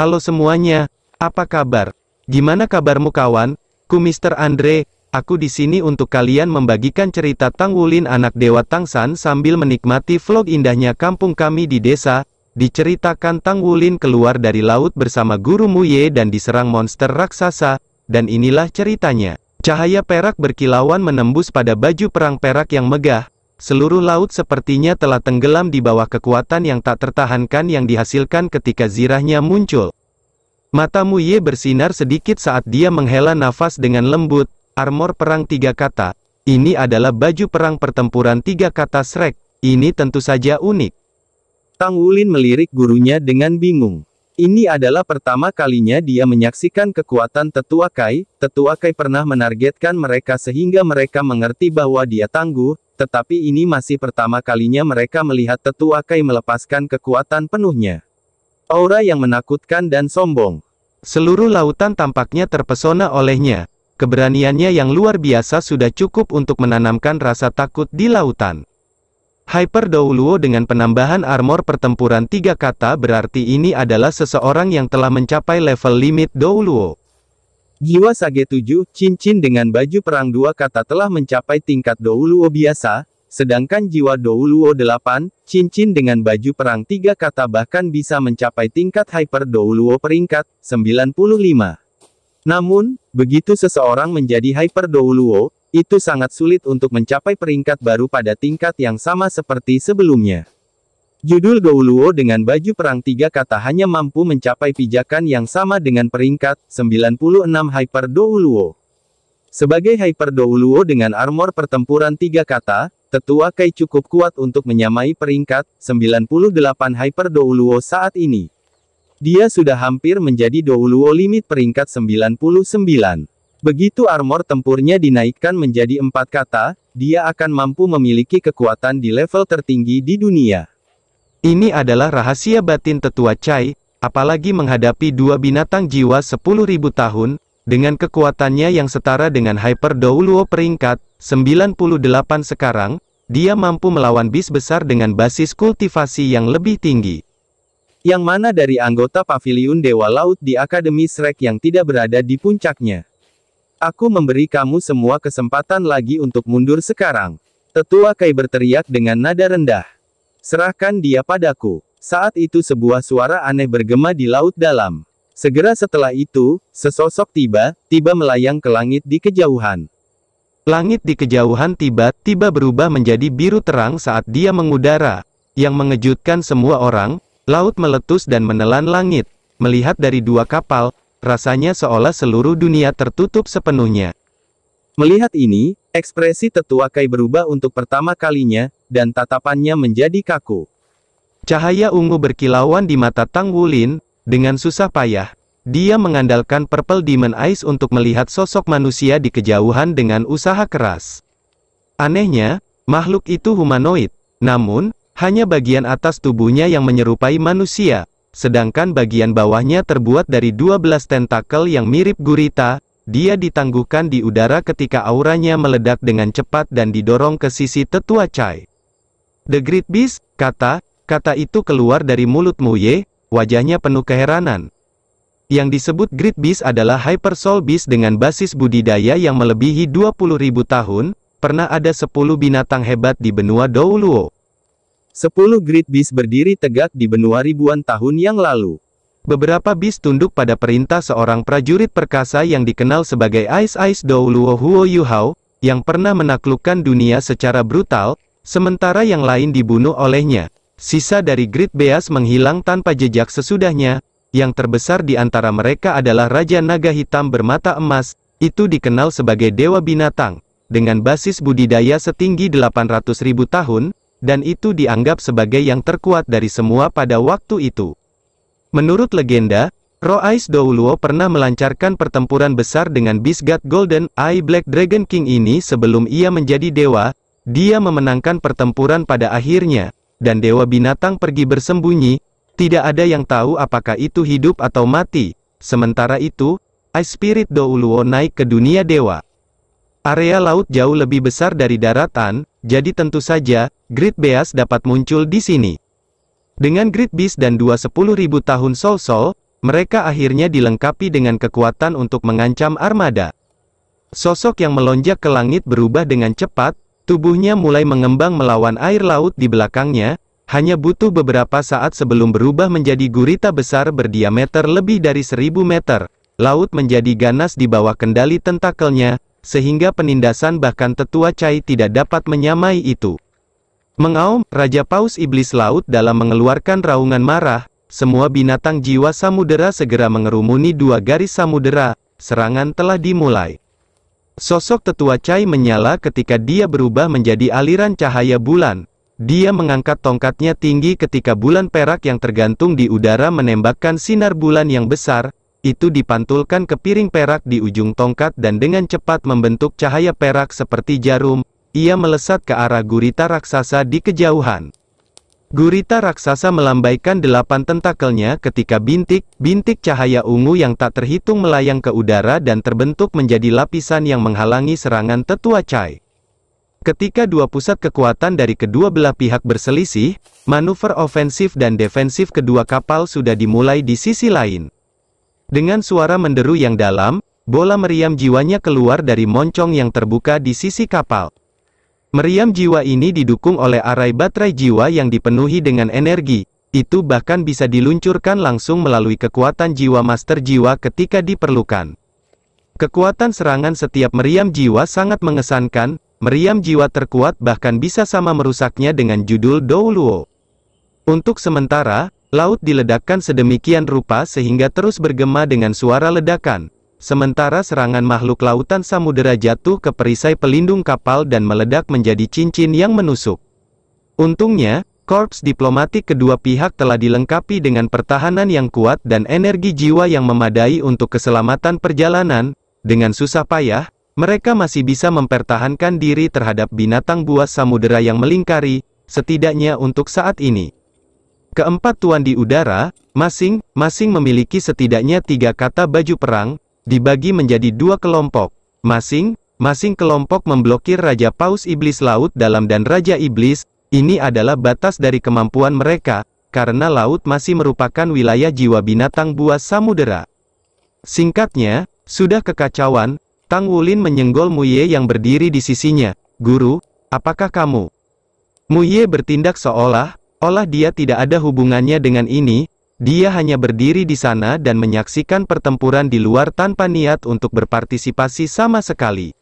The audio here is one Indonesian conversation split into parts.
Halo semuanya, apa kabar? Gimana kabarmu kawan? Ku Mr. Andre, aku di sini untuk kalian membagikan cerita Tang Wulin anak Dewa Tang San sambil menikmati vlog indahnya kampung kami di desa. Diceritakan Tang Wulin keluar dari laut bersama Guru Muye dan diserang monster raksasa, dan inilah ceritanya. Cahaya perak berkilauan menembus pada baju perang perak yang megah, Seluruh laut sepertinya telah tenggelam di bawah kekuatan yang tak tertahankan yang dihasilkan ketika zirahnya muncul. Mata Muye bersinar sedikit saat dia menghela nafas dengan lembut, armor perang tiga kata. Ini adalah baju perang pertempuran tiga kata Shrek, ini tentu saja unik. Tang Wulin melirik gurunya dengan bingung. Ini adalah pertama kalinya dia menyaksikan kekuatan tetua Kai, tetua Kai pernah menargetkan mereka sehingga mereka mengerti bahwa dia tangguh, tetapi ini masih pertama kalinya mereka melihat tetua Kai melepaskan kekuatan penuhnya. Aura yang menakutkan dan sombong. Seluruh lautan tampaknya terpesona olehnya. Keberaniannya yang luar biasa sudah cukup untuk menanamkan rasa takut di lautan. Hyper Douluo dengan penambahan armor pertempuran tiga kata berarti ini adalah seseorang yang telah mencapai level limit Douluo. Jiwa Sage 7, cincin dengan baju perang dua kata telah mencapai tingkat Douluo biasa, sedangkan jiwa Douluo 8, cincin dengan baju perang tiga kata bahkan bisa mencapai tingkat Hyper Douluo peringkat 95. Namun, begitu seseorang menjadi Hyper Douluo, itu sangat sulit untuk mencapai peringkat baru pada tingkat yang sama seperti sebelumnya. Judul Gouluo dengan baju perang tiga kata hanya mampu mencapai pijakan yang sama dengan peringkat 96 Hyper Douluo. Sebagai Hyper Douluo dengan armor pertempuran tiga kata, tetua Kai cukup kuat untuk menyamai peringkat 98 Hyper Douluo saat ini. Dia sudah hampir menjadi Douluo limit peringkat 99. Begitu armor tempurnya dinaikkan menjadi empat kata, dia akan mampu memiliki kekuatan di level tertinggi di dunia. Ini adalah rahasia batin tetua Chai, apalagi menghadapi dua binatang jiwa 10.000 tahun, dengan kekuatannya yang setara dengan Hyper Douluo peringkat 98 sekarang, dia mampu melawan bis besar dengan basis kultivasi yang lebih tinggi. Yang mana dari anggota paviliun Dewa Laut di Akademi Shrek yang tidak berada di puncaknya. Aku memberi kamu semua kesempatan lagi untuk mundur sekarang. Tetua Kai berteriak dengan nada rendah. Serahkan dia padaku. Saat itu sebuah suara aneh bergema di laut dalam. Segera setelah itu, sesosok tiba, tiba melayang ke langit di kejauhan. Langit di kejauhan tiba-tiba berubah menjadi biru terang saat dia mengudara. Yang mengejutkan semua orang, laut meletus dan menelan langit. Melihat dari dua kapal, rasanya seolah seluruh dunia tertutup sepenuhnya. Melihat ini, Ekspresi tetua Kai berubah untuk pertama kalinya, dan tatapannya menjadi kaku. Cahaya ungu berkilauan di mata Tang Wulin, dengan susah payah. Dia mengandalkan Purple Demon Eyes untuk melihat sosok manusia di kejauhan dengan usaha keras. Anehnya, makhluk itu humanoid. Namun, hanya bagian atas tubuhnya yang menyerupai manusia, sedangkan bagian bawahnya terbuat dari 12 tentakel yang mirip gurita, dia ditangguhkan di udara ketika auranya meledak dengan cepat dan didorong ke sisi tetua Chai. The Great Beast, kata, kata itu keluar dari mulut Muye, wajahnya penuh keheranan. Yang disebut Great Beast adalah Hyper Soul Beast dengan basis budidaya yang melebihi 20.000 tahun, pernah ada 10 binatang hebat di benua Douluo. 10 Great Beast berdiri tegak di benua ribuan tahun yang lalu. Beberapa bis tunduk pada perintah seorang prajurit perkasa yang dikenal sebagai Ice Ice Dou Luo Huo Yu Hao, yang pernah menaklukkan dunia secara brutal, sementara yang lain dibunuh olehnya. Sisa dari Great Beas menghilang tanpa jejak sesudahnya, yang terbesar di antara mereka adalah Raja Naga Hitam bermata emas, itu dikenal sebagai Dewa Binatang, dengan basis budidaya setinggi 800.000 tahun, dan itu dianggap sebagai yang terkuat dari semua pada waktu itu. Menurut legenda, Roais Douluo pernah melancarkan pertempuran besar dengan Bisgat Golden Eye Black Dragon King ini sebelum ia menjadi dewa, dia memenangkan pertempuran pada akhirnya, dan dewa binatang pergi bersembunyi, tidak ada yang tahu apakah itu hidup atau mati. Sementara itu, Ice Spirit Douluo naik ke dunia dewa. Area laut jauh lebih besar dari daratan, jadi tentu saja, Great Beast dapat muncul di sini. Dengan Great Beast dan dua sepuluh ribu tahun Sol Sol, mereka akhirnya dilengkapi dengan kekuatan untuk mengancam armada. Sosok yang melonjak ke langit berubah dengan cepat, tubuhnya mulai mengembang melawan air laut di belakangnya, hanya butuh beberapa saat sebelum berubah menjadi gurita besar berdiameter lebih dari seribu meter. Laut menjadi ganas di bawah kendali tentakelnya, sehingga penindasan bahkan tetua Cai tidak dapat menyamai itu. Mengaum, Raja Paus Iblis Laut dalam mengeluarkan raungan marah, semua binatang jiwa samudera segera mengerumuni dua garis samudera, serangan telah dimulai. Sosok tetua Cai menyala ketika dia berubah menjadi aliran cahaya bulan. Dia mengangkat tongkatnya tinggi ketika bulan perak yang tergantung di udara menembakkan sinar bulan yang besar, itu dipantulkan ke piring perak di ujung tongkat dan dengan cepat membentuk cahaya perak seperti jarum, ia melesat ke arah gurita raksasa di kejauhan. Gurita raksasa melambaikan delapan tentakelnya ketika bintik-bintik cahaya ungu yang tak terhitung melayang ke udara dan terbentuk menjadi lapisan yang menghalangi serangan tetua Chai. Ketika dua pusat kekuatan dari kedua belah pihak berselisih, manuver ofensif dan defensif kedua kapal sudah dimulai di sisi lain. Dengan suara menderu yang dalam, bola meriam jiwanya keluar dari moncong yang terbuka di sisi kapal. Meriam jiwa ini didukung oleh arai baterai jiwa yang dipenuhi dengan energi, itu bahkan bisa diluncurkan langsung melalui kekuatan jiwa master jiwa ketika diperlukan. Kekuatan serangan setiap meriam jiwa sangat mengesankan, meriam jiwa terkuat bahkan bisa sama merusaknya dengan judul Douluo. Untuk sementara, laut diledakkan sedemikian rupa sehingga terus bergema dengan suara ledakan, sementara serangan makhluk lautan samudera jatuh ke perisai pelindung kapal dan meledak menjadi cincin yang menusuk. Untungnya, korps diplomatik kedua pihak telah dilengkapi dengan pertahanan yang kuat dan energi jiwa yang memadai untuk keselamatan perjalanan, dengan susah payah, mereka masih bisa mempertahankan diri terhadap binatang buas samudera yang melingkari, setidaknya untuk saat ini. Keempat tuan di udara, masing-masing memiliki setidaknya tiga kata baju perang, dibagi menjadi dua kelompok. Masing-masing kelompok memblokir Raja Paus Iblis Laut Dalam dan Raja Iblis, ini adalah batas dari kemampuan mereka, karena laut masih merupakan wilayah jiwa binatang buas samudera. Singkatnya, sudah kekacauan, Tang Wulin menyenggol Muye yang berdiri di sisinya, Guru, apakah kamu? Muye bertindak seolah, olah dia tidak ada hubungannya dengan ini, dia hanya berdiri di sana dan menyaksikan pertempuran di luar tanpa niat untuk berpartisipasi sama sekali.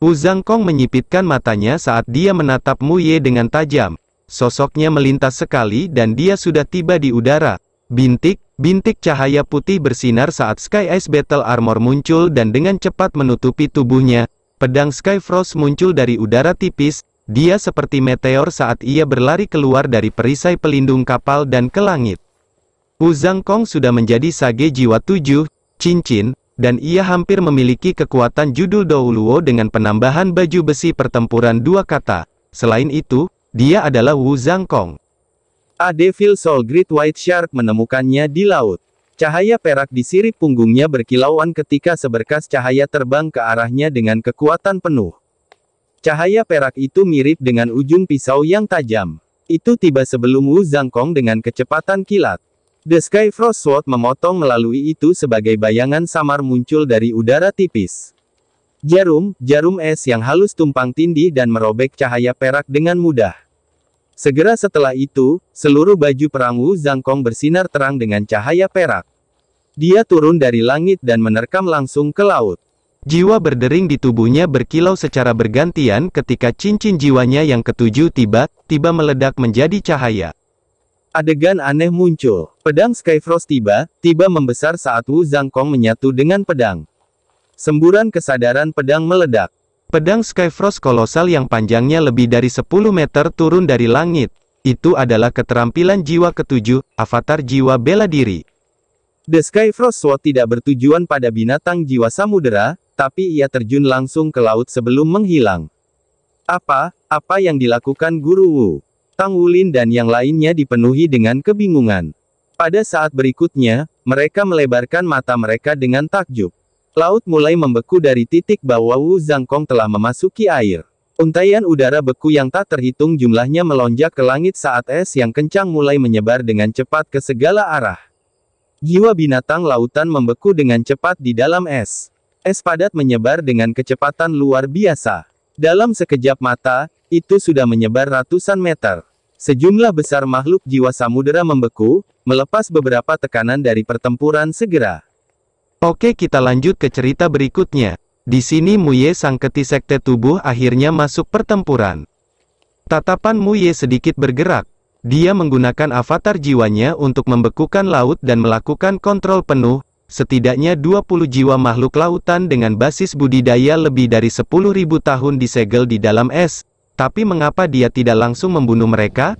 Wu Zhangkong menyipitkan matanya saat dia menatap Mu Ye dengan tajam. Sosoknya melintas sekali dan dia sudah tiba di udara. Bintik, bintik cahaya putih bersinar saat Sky Ice Battle Armor muncul dan dengan cepat menutupi tubuhnya. Pedang Sky Frost muncul dari udara tipis, dia seperti meteor saat ia berlari keluar dari perisai pelindung kapal dan ke langit. Wu Zhangkong sudah menjadi sage jiwa tujuh, cincin, dan ia hampir memiliki kekuatan judul Douluo dengan penambahan baju besi pertempuran dua kata. Selain itu, dia adalah Wu Zhangkong. A Devil Soul Great White Shark menemukannya di laut. Cahaya perak di sirip punggungnya berkilauan ketika seberkas cahaya terbang ke arahnya dengan kekuatan penuh. Cahaya perak itu mirip dengan ujung pisau yang tajam. Itu tiba sebelum Wu Zhangkong dengan kecepatan kilat. The Sky Frost memotong melalui itu sebagai bayangan samar muncul dari udara tipis. Jarum, jarum es yang halus tumpang tindih dan merobek cahaya perak dengan mudah. Segera setelah itu, seluruh baju perang Wu Zangkong bersinar terang dengan cahaya perak. Dia turun dari langit dan menerkam langsung ke laut. Jiwa berdering di tubuhnya berkilau secara bergantian ketika cincin jiwanya yang ketujuh tiba, tiba meledak menjadi cahaya. Adegan aneh muncul. Pedang Skyfrost tiba, tiba membesar saat Wu Zhangkong menyatu dengan pedang. Semburan kesadaran pedang meledak. Pedang Skyfrost kolosal yang panjangnya lebih dari 10 meter turun dari langit. Itu adalah keterampilan jiwa ketujuh, avatar jiwa bela diri. The Skyfrost Sword tidak bertujuan pada binatang jiwa samudera, tapi ia terjun langsung ke laut sebelum menghilang. Apa, apa yang dilakukan Guru Wu? Tang Wulin dan yang lainnya dipenuhi dengan kebingungan. Pada saat berikutnya, mereka melebarkan mata mereka dengan takjub. Laut mulai membeku dari titik bahwa Wu Zhangkong telah memasuki air. Untaian udara beku yang tak terhitung jumlahnya melonjak ke langit saat es yang kencang mulai menyebar dengan cepat ke segala arah. Jiwa binatang lautan membeku dengan cepat di dalam es. Es padat menyebar dengan kecepatan luar biasa. Dalam sekejap mata, itu sudah menyebar ratusan meter. Sejumlah besar makhluk jiwa samudera membeku, melepas beberapa tekanan dari pertempuran segera. Oke kita lanjut ke cerita berikutnya. Di sini Muye sang keti sekte tubuh akhirnya masuk pertempuran. Tatapan Muye sedikit bergerak. Dia menggunakan avatar jiwanya untuk membekukan laut dan melakukan kontrol penuh, setidaknya 20 jiwa makhluk lautan dengan basis budidaya lebih dari 10.000 tahun disegel di dalam es, tapi mengapa dia tidak langsung membunuh mereka?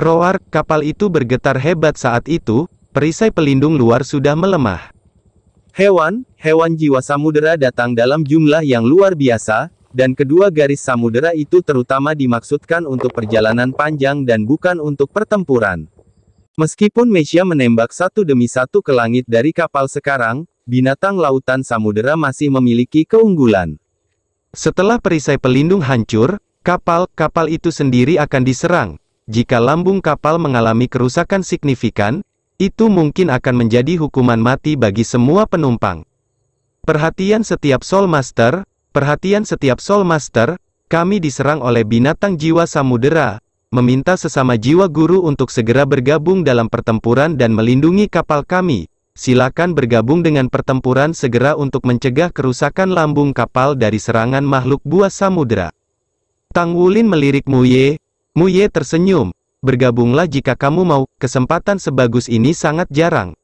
Roar, kapal itu bergetar hebat saat itu, perisai pelindung luar sudah melemah. Hewan, hewan jiwa samudera datang dalam jumlah yang luar biasa, dan kedua garis samudera itu terutama dimaksudkan untuk perjalanan panjang dan bukan untuk pertempuran. Meskipun Mesia menembak satu demi satu ke langit dari kapal sekarang, binatang lautan samudera masih memiliki keunggulan. Setelah perisai pelindung hancur, Kapal-kapal itu sendiri akan diserang. Jika lambung kapal mengalami kerusakan signifikan, itu mungkin akan menjadi hukuman mati bagi semua penumpang. Perhatian setiap Soul Master, perhatian setiap Soul Master, kami diserang oleh binatang jiwa samudera, meminta sesama jiwa guru untuk segera bergabung dalam pertempuran dan melindungi kapal kami. Silakan bergabung dengan pertempuran segera untuk mencegah kerusakan lambung kapal dari serangan makhluk buas samudera. Tang Wulin melirik Muye, Muye tersenyum, bergabunglah jika kamu mau, kesempatan sebagus ini sangat jarang.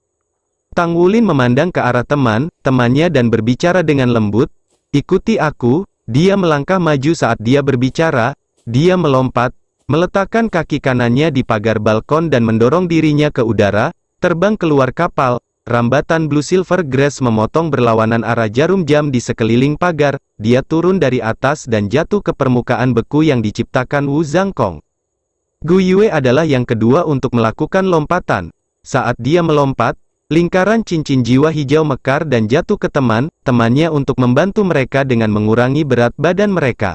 Tang Wulin memandang ke arah teman, temannya dan berbicara dengan lembut, ikuti aku, dia melangkah maju saat dia berbicara, dia melompat, meletakkan kaki kanannya di pagar balkon dan mendorong dirinya ke udara, terbang keluar kapal, Rambatan Blue Silver Grass memotong berlawanan arah jarum jam di sekeliling pagar, dia turun dari atas dan jatuh ke permukaan beku yang diciptakan Wu Zhangkong. Gu Yue adalah yang kedua untuk melakukan lompatan. Saat dia melompat, lingkaran cincin jiwa hijau mekar dan jatuh ke teman, temannya untuk membantu mereka dengan mengurangi berat badan mereka.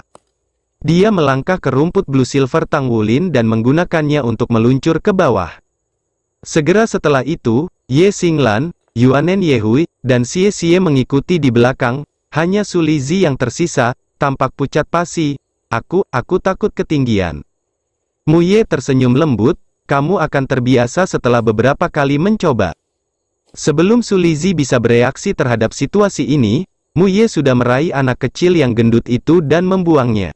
Dia melangkah ke rumput Blue Silver Tang Wulin dan menggunakannya untuk meluncur ke bawah. Segera setelah itu, Ye Xinglan, Yuanen Yehui, dan Xie Xie mengikuti di belakang, hanya Sulizi yang tersisa, tampak pucat pasi, aku, aku takut ketinggian. Mu Ye tersenyum lembut, kamu akan terbiasa setelah beberapa kali mencoba. Sebelum Sulizi bisa bereaksi terhadap situasi ini, Mu Ye sudah meraih anak kecil yang gendut itu dan membuangnya.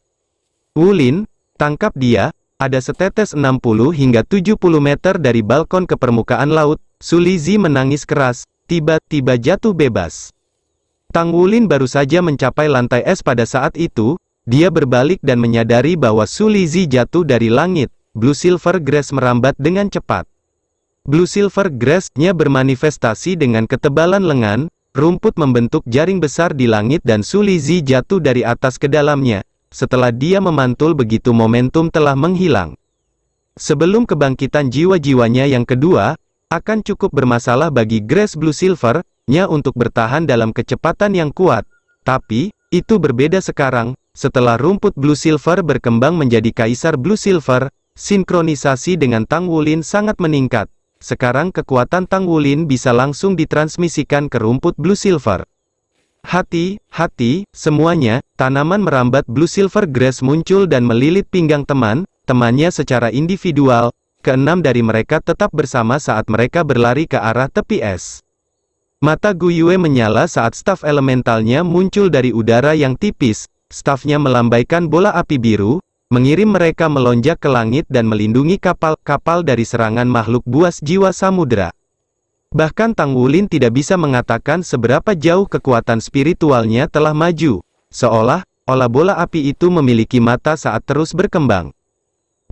Wulin, tangkap dia, ada setetes 60 hingga 70 meter dari balkon ke permukaan laut, Sulizi menangis keras, tiba-tiba jatuh bebas. Tang Wulin baru saja mencapai lantai es pada saat itu, dia berbalik dan menyadari bahwa Sulizi jatuh dari langit, Blue Silver Grass merambat dengan cepat. Blue Silver Grass-nya bermanifestasi dengan ketebalan lengan, rumput membentuk jaring besar di langit dan Sulizi jatuh dari atas ke dalamnya, setelah dia memantul begitu momentum telah menghilang. Sebelum kebangkitan jiwa-jiwanya yang kedua, akan cukup bermasalah bagi Grass Blue Silver, nya untuk bertahan dalam kecepatan yang kuat. Tapi, itu berbeda sekarang, setelah rumput Blue Silver berkembang menjadi Kaisar Blue Silver, sinkronisasi dengan Tang Wulin sangat meningkat. Sekarang kekuatan Tang Wulin bisa langsung ditransmisikan ke rumput Blue Silver. Hati, hati, semuanya, tanaman merambat blue silver grass muncul dan melilit pinggang teman, temannya secara individual, keenam dari mereka tetap bersama saat mereka berlari ke arah tepi es. Mata Guyue menyala saat staf elementalnya muncul dari udara yang tipis, stafnya melambaikan bola api biru, mengirim mereka melonjak ke langit dan melindungi kapal-kapal dari serangan makhluk buas jiwa samudera. Bahkan Tang Wulin tidak bisa mengatakan seberapa jauh kekuatan spiritualnya telah maju, seolah, olah bola api itu memiliki mata saat terus berkembang.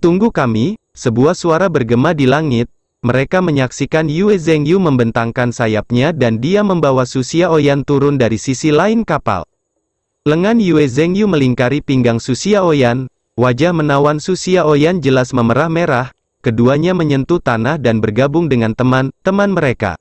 Tunggu kami, sebuah suara bergema di langit, mereka menyaksikan Yue Zhengyu membentangkan sayapnya dan dia membawa Susia Oyan turun dari sisi lain kapal. Lengan Yue Zhengyu melingkari pinggang Susia Oyan, wajah menawan Susia Oyan jelas memerah-merah, keduanya menyentuh tanah dan bergabung dengan teman-teman mereka.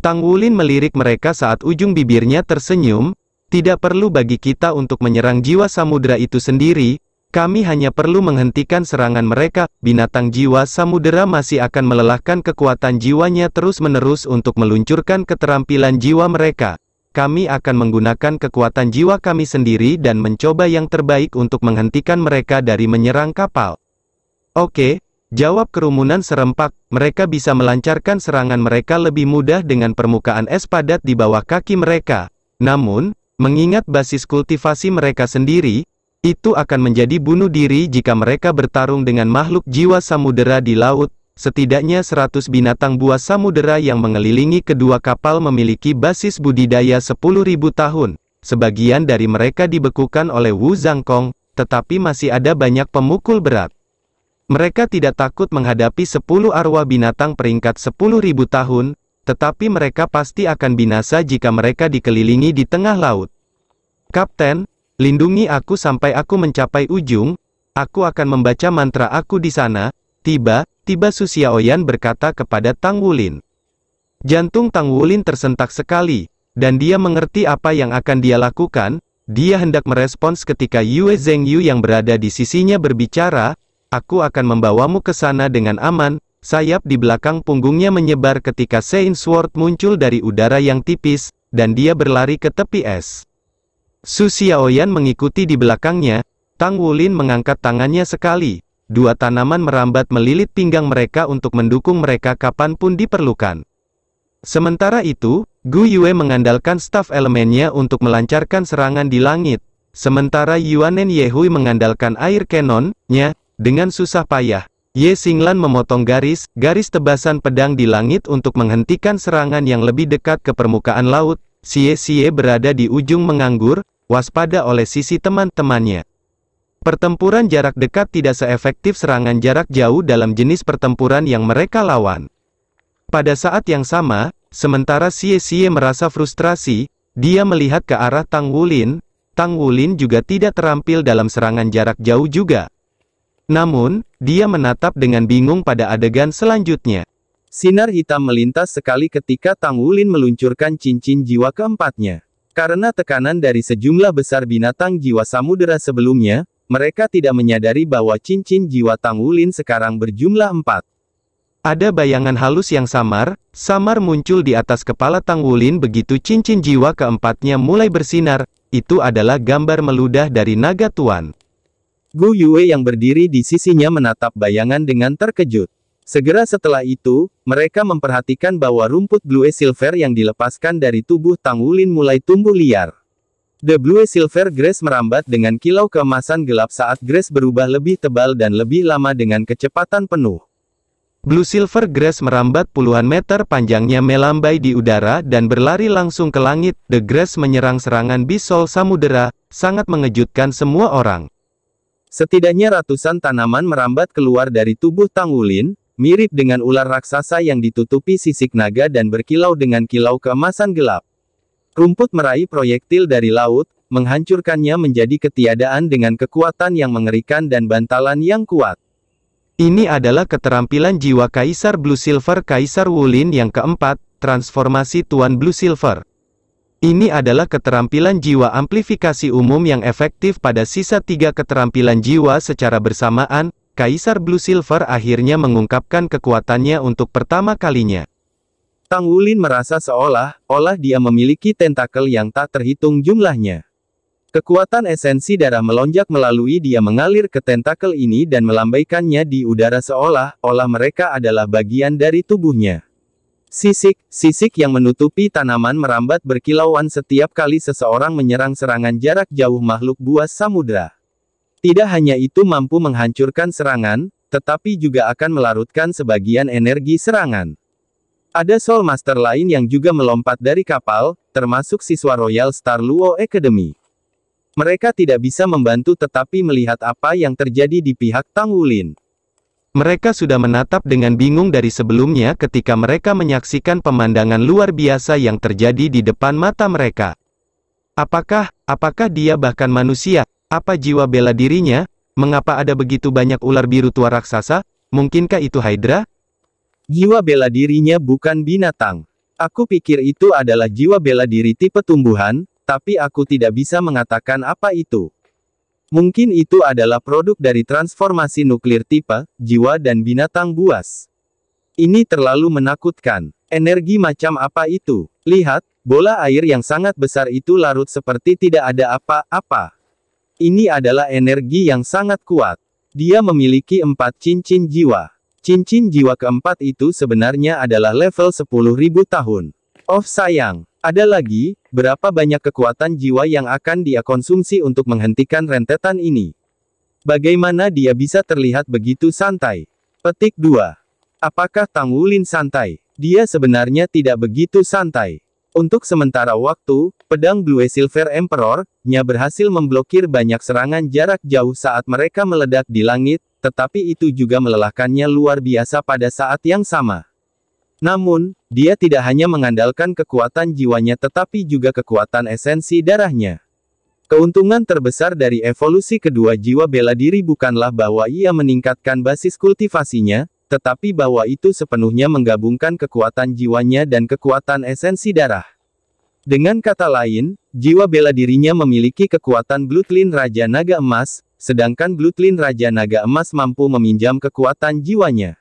Tang Wulin melirik mereka saat ujung bibirnya tersenyum, tidak perlu bagi kita untuk menyerang jiwa samudera itu sendiri, kami hanya perlu menghentikan serangan mereka, binatang jiwa samudera masih akan melelahkan kekuatan jiwanya terus-menerus untuk meluncurkan keterampilan jiwa mereka. Kami akan menggunakan kekuatan jiwa kami sendiri dan mencoba yang terbaik untuk menghentikan mereka dari menyerang kapal. Oke, Jawab kerumunan serempak, mereka bisa melancarkan serangan mereka lebih mudah dengan permukaan es padat di bawah kaki mereka. Namun, mengingat basis kultivasi mereka sendiri, itu akan menjadi bunuh diri jika mereka bertarung dengan makhluk jiwa samudera di laut. Setidaknya 100 binatang buas samudera yang mengelilingi kedua kapal memiliki basis budidaya 10.000 tahun. Sebagian dari mereka dibekukan oleh Wu Zhangkong, tetapi masih ada banyak pemukul berat. Mereka tidak takut menghadapi sepuluh arwah binatang peringkat sepuluh ribu tahun, tetapi mereka pasti akan binasa jika mereka dikelilingi di tengah laut. Kapten, lindungi aku sampai aku mencapai ujung, aku akan membaca mantra aku di sana, tiba, tiba Susiaoyan berkata kepada Tang Wulin. Jantung Tang Wulin tersentak sekali, dan dia mengerti apa yang akan dia lakukan, dia hendak merespons ketika Yue Zheng Yu yang berada di sisinya berbicara, Aku akan membawamu ke sana dengan aman, sayap di belakang punggungnya menyebar ketika Saint Sword muncul dari udara yang tipis, dan dia berlari ke tepi es. Su Xiaoyan mengikuti di belakangnya, Tang Wulin mengangkat tangannya sekali, dua tanaman merambat melilit pinggang mereka untuk mendukung mereka kapanpun diperlukan. Sementara itu, Gu Yue mengandalkan staf elemennya untuk melancarkan serangan di langit, sementara Yuanen Yehui mengandalkan air kanonnya dengan susah payah, Ye Singlan memotong garis, garis tebasan pedang di langit untuk menghentikan serangan yang lebih dekat ke permukaan laut, Xie Xie berada di ujung menganggur, waspada oleh sisi teman-temannya. Pertempuran jarak dekat tidak seefektif serangan jarak jauh dalam jenis pertempuran yang mereka lawan. Pada saat yang sama, sementara Xie Xie merasa frustrasi, dia melihat ke arah Tang Wulin, Tang Wulin juga tidak terampil dalam serangan jarak jauh juga. Namun, dia menatap dengan bingung pada adegan selanjutnya. Sinar hitam melintas sekali ketika Tang Wulin meluncurkan cincin jiwa keempatnya. Karena tekanan dari sejumlah besar binatang jiwa samudera sebelumnya, mereka tidak menyadari bahwa cincin jiwa Tang Wulin sekarang berjumlah empat. Ada bayangan halus yang samar, samar muncul di atas kepala Tang Wulin begitu cincin jiwa keempatnya mulai bersinar, itu adalah gambar meludah dari naga tuan. Gu Yue yang berdiri di sisinya menatap bayangan dengan terkejut. Segera setelah itu, mereka memperhatikan bahwa rumput Blue Silver yang dilepaskan dari tubuh Tang Wulin mulai tumbuh liar. The Blue Silver Grace merambat dengan kilau keemasan gelap saat Grace berubah lebih tebal dan lebih lama dengan kecepatan penuh. Blue Silver Grace merambat puluhan meter panjangnya melambai di udara dan berlari langsung ke langit. The Grace menyerang serangan Bisol Samudera, sangat mengejutkan semua orang. Setidaknya ratusan tanaman merambat keluar dari tubuh Tang Wulin, mirip dengan ular raksasa yang ditutupi sisik naga dan berkilau dengan kilau keemasan gelap. Rumput meraih proyektil dari laut, menghancurkannya menjadi ketiadaan dengan kekuatan yang mengerikan dan bantalan yang kuat. Ini adalah keterampilan jiwa Kaisar Blue Silver Kaisar Wulin yang keempat, transformasi Tuan Blue Silver. Ini adalah keterampilan jiwa amplifikasi umum yang efektif pada sisa tiga keterampilan jiwa secara bersamaan, Kaisar Blue Silver akhirnya mengungkapkan kekuatannya untuk pertama kalinya. Tang Wulin merasa seolah-olah dia memiliki tentakel yang tak terhitung jumlahnya. Kekuatan esensi darah melonjak melalui dia mengalir ke tentakel ini dan melambaikannya di udara seolah-olah mereka adalah bagian dari tubuhnya. Sisik, sisik yang menutupi tanaman merambat berkilauan setiap kali seseorang menyerang serangan jarak jauh makhluk buas samudra. Tidak hanya itu mampu menghancurkan serangan, tetapi juga akan melarutkan sebagian energi serangan. Ada Soul Master lain yang juga melompat dari kapal, termasuk siswa Royal Star Luo Academy. Mereka tidak bisa membantu tetapi melihat apa yang terjadi di pihak Tang Wulin. Mereka sudah menatap dengan bingung dari sebelumnya ketika mereka menyaksikan pemandangan luar biasa yang terjadi di depan mata mereka. Apakah, apakah dia bahkan manusia? Apa jiwa bela dirinya? Mengapa ada begitu banyak ular biru tua raksasa? Mungkinkah itu Hydra? Jiwa bela dirinya bukan binatang. Aku pikir itu adalah jiwa bela diri tipe tumbuhan, tapi aku tidak bisa mengatakan apa itu. Mungkin itu adalah produk dari transformasi nuklir tipe, jiwa dan binatang buas. Ini terlalu menakutkan. Energi macam apa itu? Lihat, bola air yang sangat besar itu larut seperti tidak ada apa-apa. Ini adalah energi yang sangat kuat. Dia memiliki empat cincin jiwa. Cincin jiwa keempat itu sebenarnya adalah level 10.000 tahun. Of sayang, ada lagi, berapa banyak kekuatan jiwa yang akan dia konsumsi untuk menghentikan rentetan ini? Bagaimana dia bisa terlihat begitu santai? Petik 2. Apakah Tang Wulin santai? Dia sebenarnya tidak begitu santai. Untuk sementara waktu, pedang Blue Silver Emperor, nya berhasil memblokir banyak serangan jarak jauh saat mereka meledak di langit, tetapi itu juga melelahkannya luar biasa pada saat yang sama. Namun, dia tidak hanya mengandalkan kekuatan jiwanya tetapi juga kekuatan esensi darahnya. Keuntungan terbesar dari evolusi kedua jiwa bela diri bukanlah bahwa ia meningkatkan basis kultivasinya, tetapi bahwa itu sepenuhnya menggabungkan kekuatan jiwanya dan kekuatan esensi darah. Dengan kata lain, jiwa bela dirinya memiliki kekuatan Bloodline Raja Naga Emas, sedangkan Bloodline Raja Naga Emas mampu meminjam kekuatan jiwanya.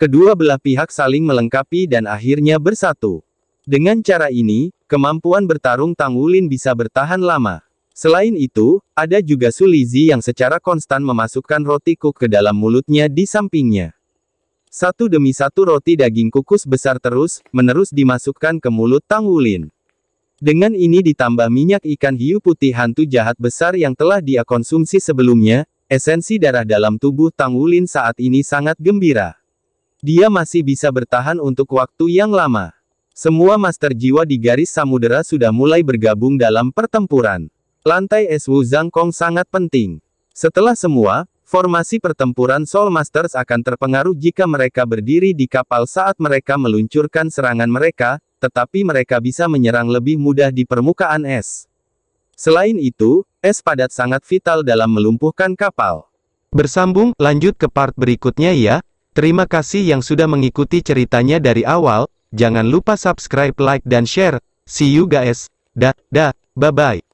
Kedua belah pihak saling melengkapi dan akhirnya bersatu. Dengan cara ini, kemampuan bertarung Tang Wulin bisa bertahan lama. Selain itu, ada juga Sulizi yang secara konstan memasukkan roti kuk ke dalam mulutnya di sampingnya. Satu demi satu roti daging kukus besar terus, menerus dimasukkan ke mulut Tang Wulin. Dengan ini ditambah minyak ikan hiu putih hantu jahat besar yang telah dia konsumsi sebelumnya, esensi darah dalam tubuh Tang Wulin saat ini sangat gembira. Dia masih bisa bertahan untuk waktu yang lama. Semua master jiwa di garis samudera sudah mulai bergabung dalam pertempuran. Lantai es Wu Zhangkong sangat penting. Setelah semua, formasi pertempuran Soul Masters akan terpengaruh jika mereka berdiri di kapal saat mereka meluncurkan serangan mereka, tetapi mereka bisa menyerang lebih mudah di permukaan es. Selain itu, es padat sangat vital dalam melumpuhkan kapal. Bersambung, lanjut ke part berikutnya ya. Terima kasih yang sudah mengikuti ceritanya dari awal, jangan lupa subscribe, like, dan share. See you guys. Dah, dah, bye-bye.